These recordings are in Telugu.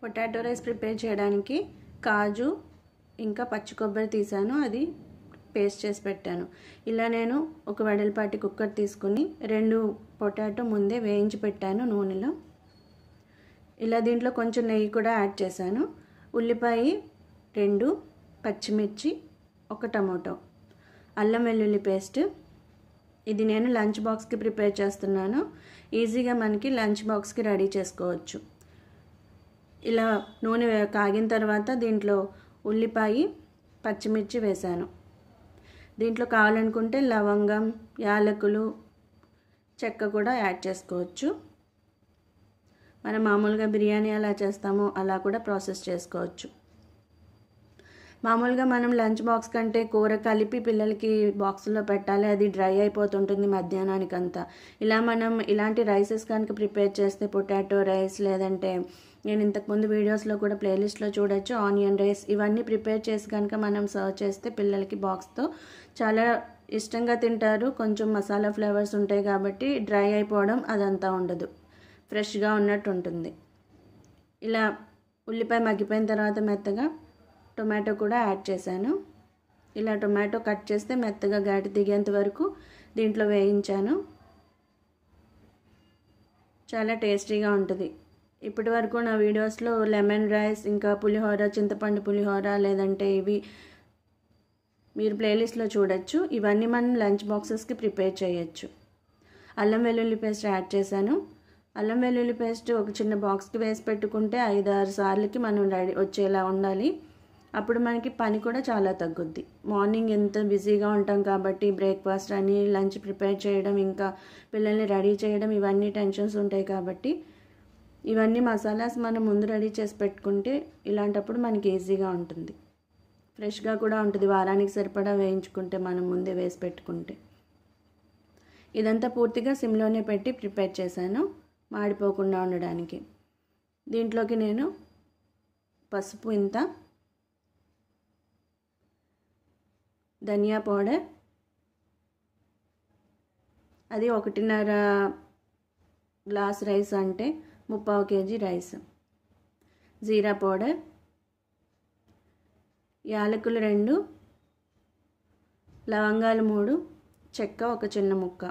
పొటాటో రైస్ ప్రిపేర్ చేయడానికి కాజు ఇంకా పచ్చి కొబ్బరి తీసాను అది పేస్ట్ చేసి పెట్టాను ఇలా నేను ఒక వెడల్పాటి కుక్కర్ తీసుకుని రెండు పొటాటో ముందే వేయించి పెట్టాను నూనెలో ఇలా దీంట్లో కొంచెం నెయ్యి కూడా యాడ్ చేశాను ఉల్లిపాయ రెండు పచ్చిమిర్చి ఒక టమోటో అల్లం వెల్లుల్లి పేస్ట్ ఇది నేను లంచ్ బాక్స్కి ప్రిపేర్ చేస్తున్నాను ఈజీగా మనకి లంచ్ బాక్స్కి రెడీ చేసుకోవచ్చు ఇలా నూనె కాగిన తర్వాత దీంట్లో ఉల్లిపాయ పచ్చిమిర్చి వేశాను దీంట్లో కావాలనుకుంటే లవంగం యాలకులు చెక్క కూడా యాడ్ చేసుకోవచ్చు మనం మామూలుగా బిర్యానీ ఎలా చేస్తామో అలా కూడా ప్రాసెస్ చేసుకోవచ్చు మామూలుగా మనం లంచ్ బాక్స్ కంటే కూర కలిపి పిల్లలకి బాక్స్లో పెట్టాలి అది డ్రై అయిపోతుంటుంది మధ్యాహ్నానికంతా ఇలా మనం ఇలాంటి రైసెస్ కనుక ప్రిపేర్ చేస్తే పొటాటో రైస్ లేదంటే నేను ఇంతకుముందు వీడియోస్లో కూడా ప్లేలిస్ట్లో చూడొచ్చు ఆనియన్ రైస్ ఇవన్నీ ప్రిపేర్ చేసి కనుక మనం సర్వ్ చేస్తే పిల్లలకి బాక్స్తో చాలా ఇష్టంగా తింటారు కొంచెం మసాలా ఫ్లేవర్స్ ఉంటాయి కాబట్టి డ్రై అయిపోవడం అదంతా ఉండదు ఫ్రెష్గా ఉన్నట్టు ఉంటుంది ఇలా ఉల్లిపాయ మగ్గిపోయిన తర్వాత మెత్తగా టొమాటో కూడా యాడ్ చేశాను ఇలా టొమాటో కట్ చేస్తే మెత్తగా గాటి దిగేంత వరకు దీంట్లో వేయించాను చాలా టేస్టీగా ఉంటుంది ఇప్పటి వరకు నా వీడియోస్లో లెమన్ రైస్ ఇంకా పులిహోర చింతపండు పులిహోర లేదంటే ఇవి మీరు ప్లేలిస్ట్లో చూడొచ్చు ఇవన్నీ మనం లంచ్ బాక్సెస్కి ప్రిపేర్ చేయొచ్చు అల్లం వెల్లుల్లి పేస్ట్ యాడ్ చేశాను అల్లం వెల్లుల్లి పేస్ట్ ఒక చిన్న బాక్స్కి వేసి పెట్టుకుంటే ఐదు ఆరు సార్లకి మనం రెడీ వచ్చేలా ఉండాలి అప్పుడు మనకి పని కూడా చాలా తగ్గుద్ది మార్నింగ్ ఎంత బిజీగా ఉంటాం కాబట్టి బ్రేక్ఫాస్ట్ అని లంచ్ ప్రిపేర్ చేయడం ఇంకా పిల్లల్ని రెడీ చేయడం ఇవన్నీ టెన్షన్స్ ఉంటాయి కాబట్టి ఇవన్నీ మసాలాస్ మనం ముందు రెడీ చేసి పెట్టుకుంటే ఇలాంటప్పుడు మనకి ఈజీగా ఉంటుంది ఫ్రెష్గా కూడా ఉంటుంది వారానికి సరిపడా వేయించుకుంటే మనం ముందే వేసి పెట్టుకుంటే ఇదంతా పూర్తిగా సిమ్లోనే పెట్టి ప్రిపేర్ చేశాను మాడిపోకుండా ఉండడానికి దీంట్లోకి నేను పసుపు ఇంత ధనియా పౌడర్ అది ఒకటిన్నర గ్లాస్ రైస్ అంటే ముప్పావు కేజీ రైస్ జీరా పౌడర్ యాలకులు రెండు లవంగాలు మూడు చెక్క ఒక చిన్న ముక్క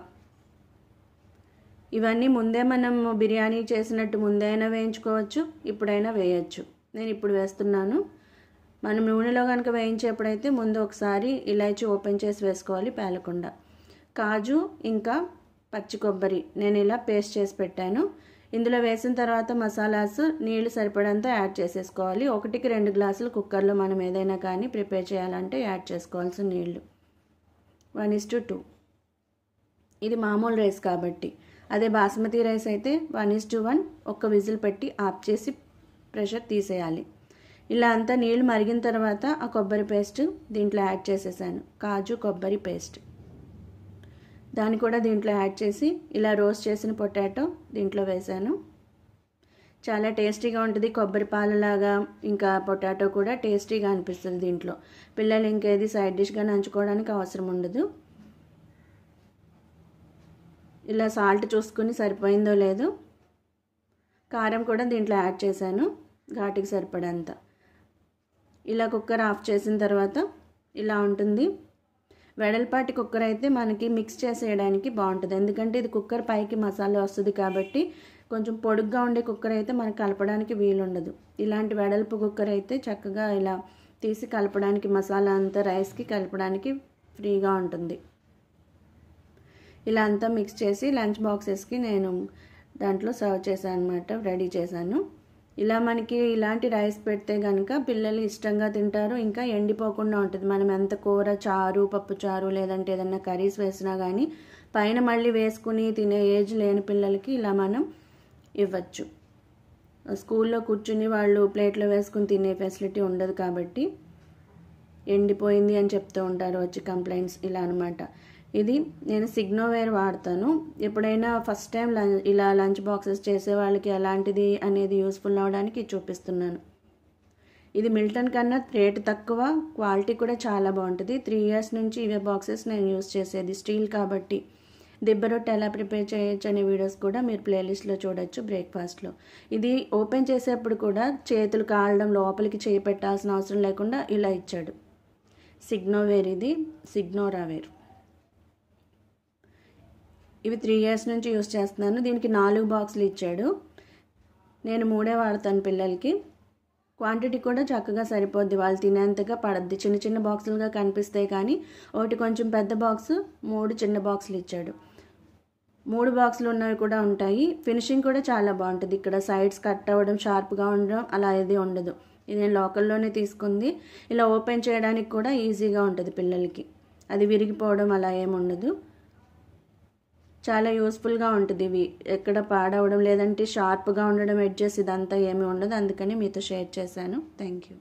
ఇవన్నీ ముందే మనం బిర్యానీ చేసినట్టు ముందైనా వేయించుకోవచ్చు ఇప్పుడైనా వేయచ్చు నేను ఇప్పుడు వేస్తున్నాను మనం నూనెలో కనుక వేయించేప్పుడైతే ముందు ఒకసారి ఇలాచి ఓపెన్ చేసి వేసుకోవాలి పేలకుండా కాజు ఇంకా పచ్చి కొబ్బరి నేను ఇలా పేస్ట్ చేసి పెట్టాను ఇందులో వేసిన తర్వాత మసాలాస్ నీళ్లు సరిపడంతా యాడ్ చేసేసుకోవాలి ఒకటికి రెండు గ్లాసులు కుక్కర్లో మనం ఏదైనా కానీ ప్రిపేర్ చేయాలంటే యాడ్ చేసుకోవాల్సిన నీళ్లు వన్ ఇస్ టు టూ ఇది మామూలు రైస్ కాబట్టి అదే బాస్మతి రైస్ అయితే వన్ ఇస్ టు వన్ ఒక్క విజిల్ పెట్టి ఆఫ్ చేసి ప్రెషర్ తీసేయాలి ఇలా అంతా నీళ్లు మరిగిన తర్వాత ఆ కొబ్బరి పేస్ట్ దీంట్లో యాడ్ చేసేసాను కాజు కొబ్బరి పేస్ట్ దాన్ని కూడా దీంట్లో యాడ్ చేసి ఇలా రోస్ట్ చేసిన పొటాటో దీంట్లో వేసాను చాలా టేస్టీగా ఉంటుంది కొబ్బరి పాలలాగా ఇంకా పొటాటో కూడా టేస్టీగా అనిపిస్తుంది దీంట్లో పిల్లలు ఇంకేది సైడ్ డిష్గా నంచుకోవడానికి అవసరం ఉండదు ఇలా సాల్ట్ చూసుకుని సరిపోయిందో లేదో కారం కూడా దీంట్లో యాడ్ చేశాను ఘాటుకి సరిపడంత ఇలా కుక్కర్ ఆఫ్ చేసిన తర్వాత ఇలా ఉంటుంది వెడల్పాటి కుక్కర్ అయితే మనకి మిక్స్ చేసేయడానికి బాగుంటుంది ఎందుకంటే ఇది కుక్కర్ పైకి మసాలా వస్తుంది కాబట్టి కొంచెం పొడుగ్గా ఉండే కుక్కర్ అయితే మనకు కలపడానికి వీలుండదు ఇలాంటి వెడల్పు కుక్కర్ అయితే చక్కగా ఇలా తీసి కలపడానికి మసాలా అంతా రైస్కి కలపడానికి ఫ్రీగా ఉంటుంది ఇలా అంతా మిక్స్ చేసి లంచ్ బాక్సెస్కి నేను దాంట్లో సర్వ్ చేశాను అనమాట రెడీ చేశాను ఇలా మనకి ఇలాంటి రైస్ పెడితే కనుక పిల్లలు ఇష్టంగా తింటారు ఇంకా ఎండిపోకుండా ఉంటుంది మనం ఎంత కూర చారు పప్పు చారు లేదంటే ఏదన్నా కర్రీస్ వేసినా కానీ పైన మళ్ళీ వేసుకుని తినే ఏజ్ లేని పిల్లలకి ఇలా మనం ఇవ్వచ్చు స్కూల్లో కూర్చుని వాళ్ళు ప్లేట్లో వేసుకుని తినే ఫెసిలిటీ ఉండదు కాబట్టి ఎండిపోయింది అని చెప్తూ ఉంటారు వచ్చి కంప్లైంట్స్ ఇలా అనమాట ఇది నేను సిగ్నోవేర్ వాడతాను ఎప్పుడైనా ఫస్ట్ టైం ఇలా లంచ్ బాక్సెస్ చేసే వాళ్ళకి అలాంటిది అనేది యూస్ఫుల్ అవడానికి చూపిస్తున్నాను ఇది మిల్టన్ కన్నా రేట్ తక్కువ క్వాలిటీ కూడా చాలా బాగుంటుంది త్రీ ఇయర్స్ నుంచి ఇవే బాక్సెస్ నేను యూస్ చేసేది స్టీల్ కాబట్టి దిబ్బ రొట్టె ఎలా ప్రిపేర్ చేయొచ్చు అనే వీడియోస్ కూడా మీరు ప్లేలిస్ట్లో చూడొచ్చు బ్రేక్ఫాస్ట్లో ఇది ఓపెన్ చేసేప్పుడు కూడా చేతులు కాలడం లోపలికి చేయి పెట్టాల్సిన అవసరం లేకుండా ఇలా ఇచ్చాడు సిగ్నోవేర్ ఇది సిగ్నోరావేర్ ఇవి త్రీ ఇయర్స్ నుంచి యూస్ చేస్తున్నాను దీనికి నాలుగు బాక్సులు ఇచ్చాడు నేను మూడే వాడతాను పిల్లలకి క్వాంటిటీ కూడా చక్కగా సరిపోద్ది వాళ్ళు తినేంతగా పడద్ది చిన్న చిన్న బాక్సులుగా కనిపిస్తాయి కానీ ఒకటి కొంచెం పెద్ద బాక్స్ మూడు చిన్న బాక్సులు ఇచ్చాడు మూడు బాక్సులు ఉన్నవి కూడా ఉంటాయి ఫినిషింగ్ కూడా చాలా బాగుంటుంది ఇక్కడ సైడ్స్ కట్ అవ్వడం షార్ప్గా ఉండడం అలా ఏది ఉండదు ఇది నేను లోకల్లోనే తీసుకుంది ఇలా ఓపెన్ చేయడానికి కూడా ఈజీగా ఉంటుంది పిల్లలకి అది విరిగిపోవడం అలా ఏముండదు చాలా యూస్ఫుల్గా ఉంటుంది ఇవి ఎక్కడ పాడవడం లేదంటే షార్ప్గా ఉండడం ఎడ్జెస్ ఇదంతా ఏమీ ఉండదు అందుకని మీతో షేర్ చేశాను థ్యాంక్ యూ